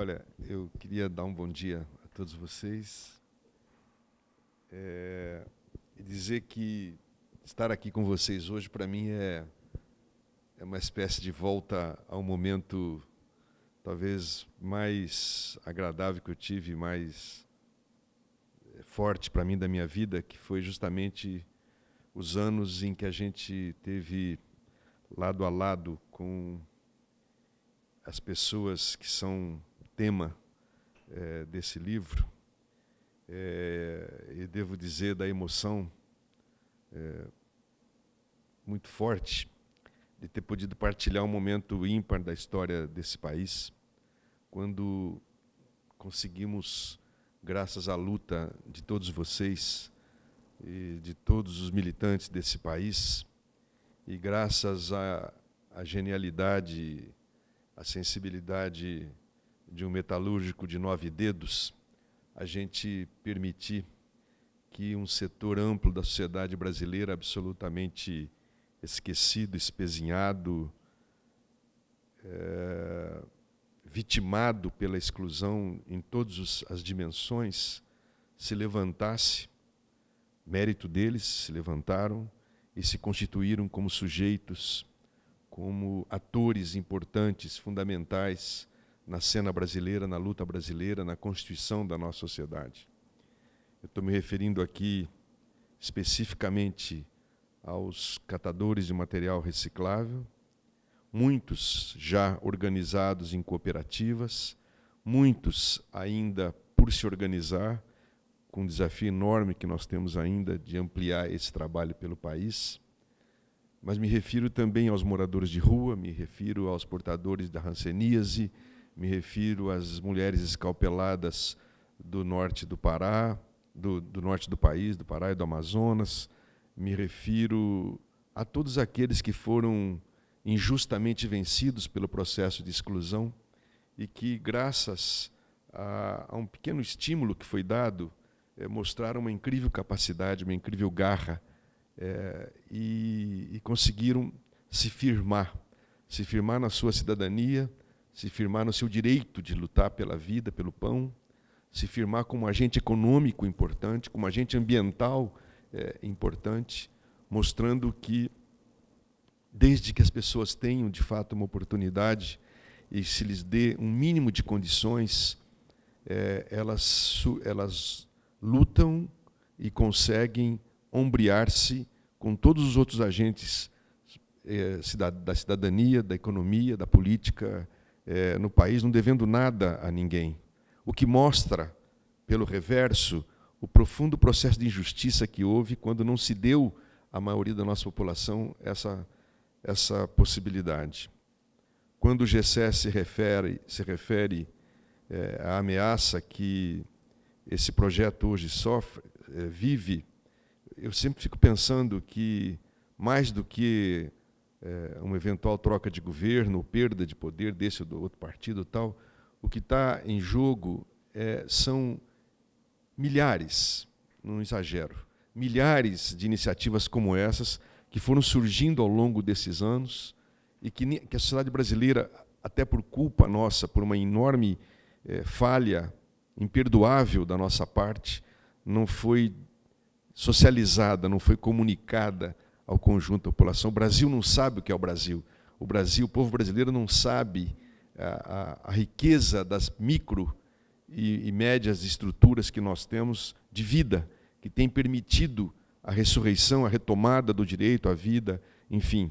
Olha, eu queria dar um bom dia a todos vocês é, e dizer que estar aqui com vocês hoje para mim é, é uma espécie de volta ao momento talvez mais agradável que eu tive, mais é, forte para mim da minha vida, que foi justamente os anos em que a gente teve lado a lado com as pessoas que são tema é, desse livro. É, e devo dizer da emoção é, muito forte de ter podido partilhar um momento ímpar da história desse país, quando conseguimos, graças à luta de todos vocês e de todos os militantes desse país, e graças à, à genialidade, à sensibilidade de um metalúrgico de nove dedos, a gente permitir que um setor amplo da sociedade brasileira, absolutamente esquecido, espezinhado, é, vitimado pela exclusão em todas as dimensões, se levantasse, mérito deles, se levantaram e se constituíram como sujeitos, como atores importantes, fundamentais na cena brasileira, na luta brasileira, na constituição da nossa sociedade. Eu estou me referindo aqui especificamente aos catadores de material reciclável, muitos já organizados em cooperativas, muitos ainda por se organizar, com um desafio enorme que nós temos ainda de ampliar esse trabalho pelo país. Mas me refiro também aos moradores de rua, me refiro aos portadores da ranceníase, me refiro às mulheres escalpeladas do norte do Pará, do, do, norte do país, do Pará e do Amazonas, me refiro a todos aqueles que foram injustamente vencidos pelo processo de exclusão e que, graças a, a um pequeno estímulo que foi dado, é, mostraram uma incrível capacidade, uma incrível garra é, e, e conseguiram se firmar, se firmar na sua cidadania, se firmar no seu direito de lutar pela vida, pelo pão, se firmar como agente econômico importante, como agente ambiental é, importante, mostrando que, desde que as pessoas tenham de fato uma oportunidade e se lhes dê um mínimo de condições, é, elas, elas lutam e conseguem ombrear-se com todos os outros agentes é, da cidadania, da economia, da política, é, no país, não devendo nada a ninguém. O que mostra, pelo reverso, o profundo processo de injustiça que houve quando não se deu à maioria da nossa população essa, essa possibilidade. Quando o GCS se refere, se refere é, à ameaça que esse projeto hoje sofre, é, vive, eu sempre fico pensando que, mais do que é, uma eventual troca de governo, perda de poder desse ou do outro partido tal, o que está em jogo é, são milhares, não exagero, milhares de iniciativas como essas que foram surgindo ao longo desses anos e que, que a sociedade brasileira, até por culpa nossa, por uma enorme é, falha imperdoável da nossa parte, não foi socializada, não foi comunicada, ao conjunto da população. O Brasil não sabe o que é o Brasil. O Brasil, o povo brasileiro não sabe a, é, a, a riqueza das micro e, e médias estruturas que nós temos de vida, que tem permitido a ressurreição, a retomada do direito à vida, enfim,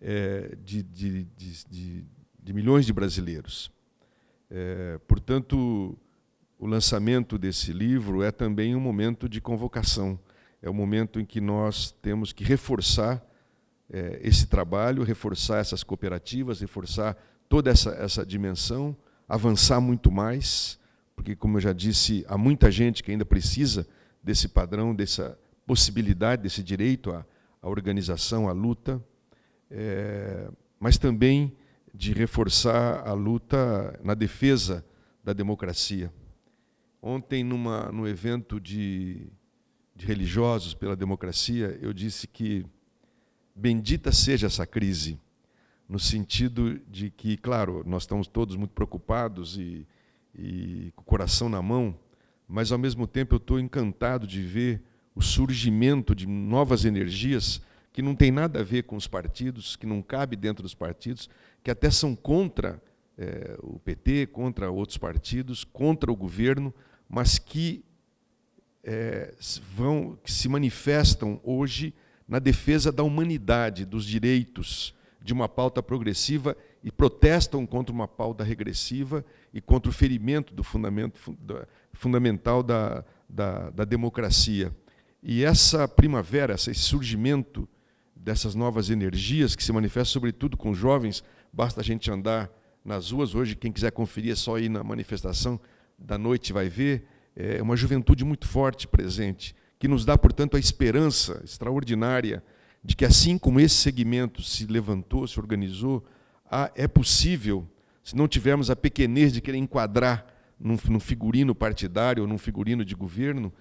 é, de, de, de, de, milhões de brasileiros. É, portanto, o lançamento desse livro é também um momento de convocação é o momento em que nós temos que reforçar é, esse trabalho, reforçar essas cooperativas, reforçar toda essa, essa dimensão, avançar muito mais, porque, como eu já disse, há muita gente que ainda precisa desse padrão, dessa possibilidade, desse direito à, à organização, à luta, é, mas também de reforçar a luta na defesa da democracia. Ontem, numa, no evento de de religiosos pela democracia, eu disse que bendita seja essa crise, no sentido de que, claro, nós estamos todos muito preocupados e, e com o coração na mão, mas ao mesmo tempo eu estou encantado de ver o surgimento de novas energias que não tem nada a ver com os partidos, que não cabe dentro dos partidos, que até são contra é, o PT, contra outros partidos, contra o governo, mas que é, vão, se manifestam hoje na defesa da humanidade, dos direitos, de uma pauta progressiva e protestam contra uma pauta regressiva e contra o ferimento do fundamento da, fundamental da, da, da democracia. E essa primavera, esse surgimento dessas novas energias que se manifestam sobretudo com jovens, basta a gente andar nas ruas hoje, quem quiser conferir é só ir na manifestação da noite vai ver é, uma juventude muito forte presente, que nos dá, portanto, a esperança extraordinária de que, assim como esse segmento se levantou, se organizou, é possível, se não tivermos a pequenez de querer enquadrar num, num figurino partidário ou num figurino de governo,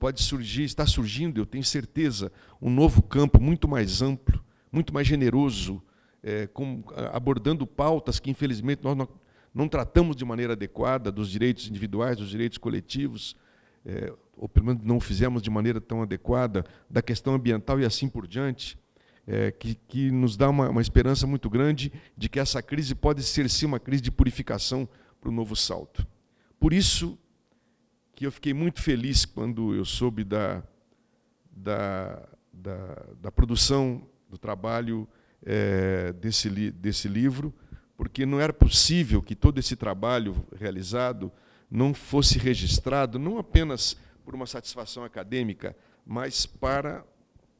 pode surgir, está surgindo, eu tenho certeza, um novo campo muito mais amplo, muito mais generoso, é, com, abordando pautas que, infelizmente, nós não não tratamos de maneira adequada dos direitos individuais, dos direitos coletivos, é, ou pelo menos não fizemos de maneira tão adequada, da questão ambiental e assim por diante, é, que, que nos dá uma, uma esperança muito grande de que essa crise pode ser sim uma crise de purificação para o novo salto. Por isso que eu fiquei muito feliz quando eu soube da, da, da, da produção do trabalho é, desse, desse livro, porque não era possível que todo esse trabalho realizado não fosse registrado, não apenas por uma satisfação acadêmica, mas para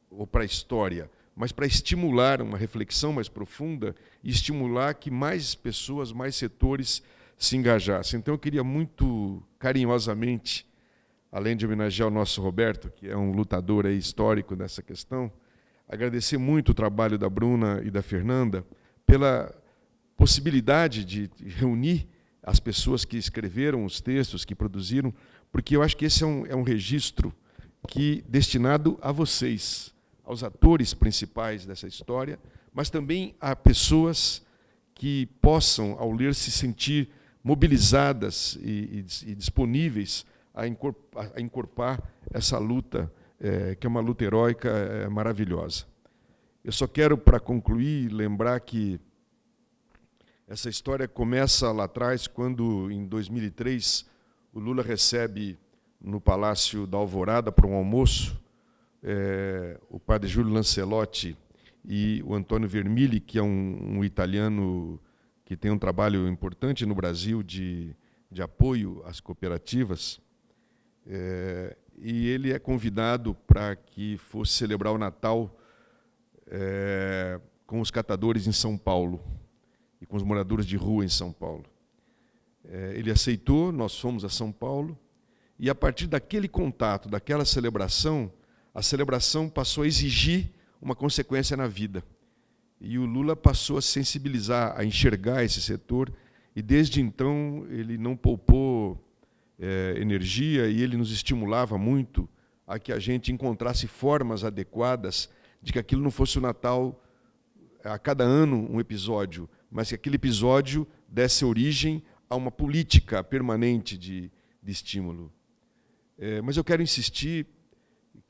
ou para a história, mas para estimular uma reflexão mais profunda e estimular que mais pessoas, mais setores se engajassem. Então eu queria muito carinhosamente, além de homenagear o nosso Roberto, que é um lutador histórico nessa questão, agradecer muito o trabalho da Bruna e da Fernanda pela possibilidade de reunir as pessoas que escreveram os textos, que produziram, porque eu acho que esse é um, é um registro que destinado a vocês, aos atores principais dessa história, mas também a pessoas que possam, ao ler, se sentir mobilizadas e, e, e disponíveis a encorpar, a encorpar essa luta, é, que é uma luta heróica é, maravilhosa. Eu só quero, para concluir, lembrar que essa história começa lá atrás, quando, em 2003, o Lula recebe no Palácio da Alvorada, para um almoço, é, o padre Júlio Lancelotti e o Antônio Vermilli, que é um, um italiano que tem um trabalho importante no Brasil de, de apoio às cooperativas. É, e ele é convidado para que fosse celebrar o Natal é, com os catadores em São Paulo e com os moradores de rua em São Paulo. É, ele aceitou, nós fomos a São Paulo, e a partir daquele contato, daquela celebração, a celebração passou a exigir uma consequência na vida. E o Lula passou a sensibilizar, a enxergar esse setor, e desde então ele não poupou é, energia e ele nos estimulava muito a que a gente encontrasse formas adequadas de que aquilo não fosse o Natal a cada ano um episódio, mas que aquele episódio desse origem a uma política permanente de, de estímulo. É, mas eu quero insistir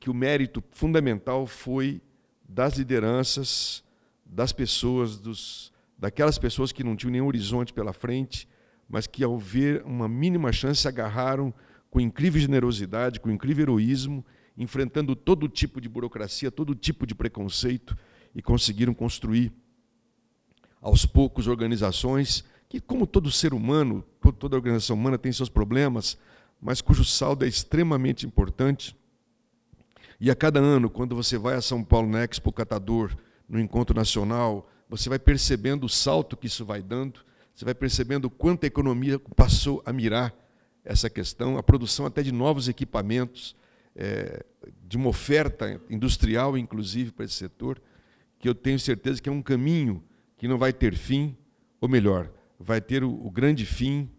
que o mérito fundamental foi das lideranças, das pessoas, dos, daquelas pessoas que não tinham nenhum horizonte pela frente, mas que, ao ver uma mínima chance, agarraram com incrível generosidade, com incrível heroísmo, enfrentando todo tipo de burocracia, todo tipo de preconceito e conseguiram construir aos poucos organizações que, como todo ser humano, toda organização humana tem seus problemas, mas cujo saldo é extremamente importante. E a cada ano, quando você vai a São Paulo na Expo Catador, no Encontro Nacional, você vai percebendo o salto que isso vai dando, você vai percebendo quanto a economia passou a mirar essa questão, a produção até de novos equipamentos, é, de uma oferta industrial, inclusive, para esse setor, que eu tenho certeza que é um caminho que não vai ter fim, ou melhor, vai ter o, o grande fim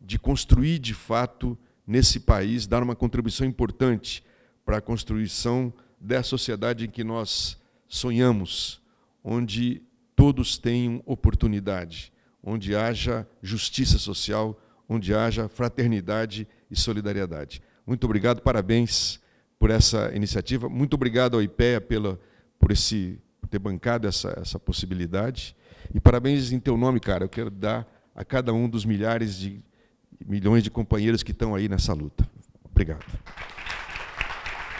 de construir de fato nesse país, dar uma contribuição importante para a construção da sociedade em que nós sonhamos, onde todos tenham oportunidade, onde haja justiça social, onde haja fraternidade e solidariedade. Muito obrigado, parabéns por essa iniciativa. Muito obrigado ao IPEA pela, por, esse, por ter bancado essa, essa possibilidade. E parabéns em teu nome, cara. Eu quero dar a cada um dos milhares de milhões de companheiros que estão aí nessa luta. Obrigado.